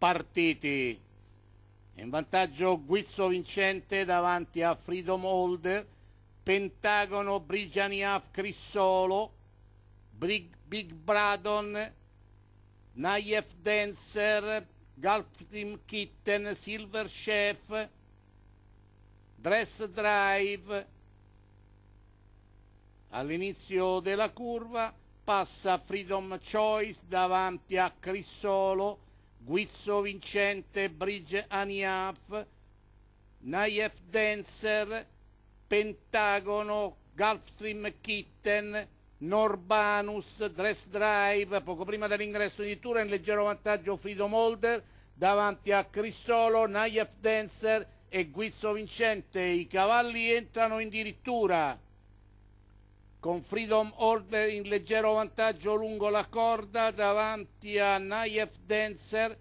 partiti. in vantaggio Guizzo Vincente davanti a Freedom Holder, Pentagono Brigianiaf Crissolo, Big, Big Bradon, Naif Dancer, Gulf Team Kitten, Silver Chef, Dress Drive. All'inizio della curva passa Freedom Choice davanti a Crissolo, Guizzo Vincente, Bridge Aniaf, Naif Dancer, Pentagono, Gulfstream Kitten, Norbanus, Dress Drive, poco prima dell'ingresso di Tura in leggero vantaggio Frido Molder, davanti a Crissolo, Naif Dancer e Guizzo Vincente. I cavalli entrano in dirittura con Freedom Order in leggero vantaggio lungo la corda davanti a Naif Dancer,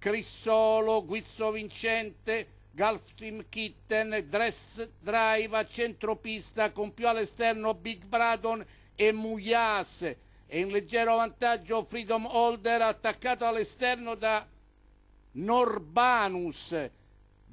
Crissolo, Guizzo Vincente, Gulf Team Kitten, Dress Drive a centropista con più all'esterno Big Bradon e Muglias e in leggero vantaggio Freedom Holder attaccato all'esterno da Norbanus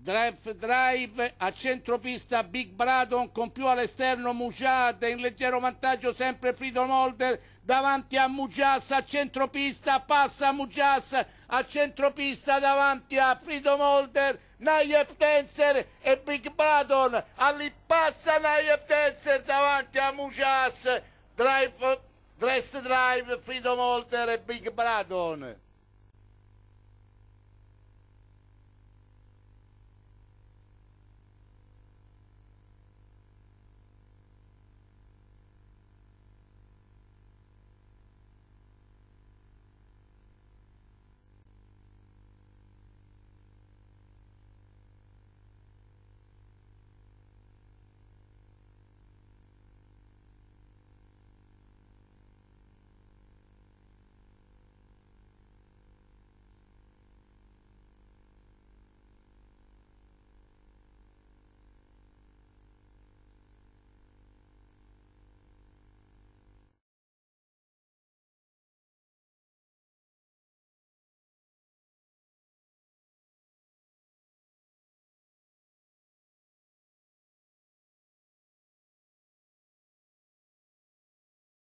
Drive, drive a centropista Big Bradon con più all'esterno Mugiate in leggero vantaggio sempre Freedom Holder davanti a Mugias a centropista passa Mugias a centropista davanti a Freedom Holder Nayev Dancer e Big Bradon all'impassa Nayef Dancer davanti a Mugias drive, dress drive Freedom Holder e Big Bradon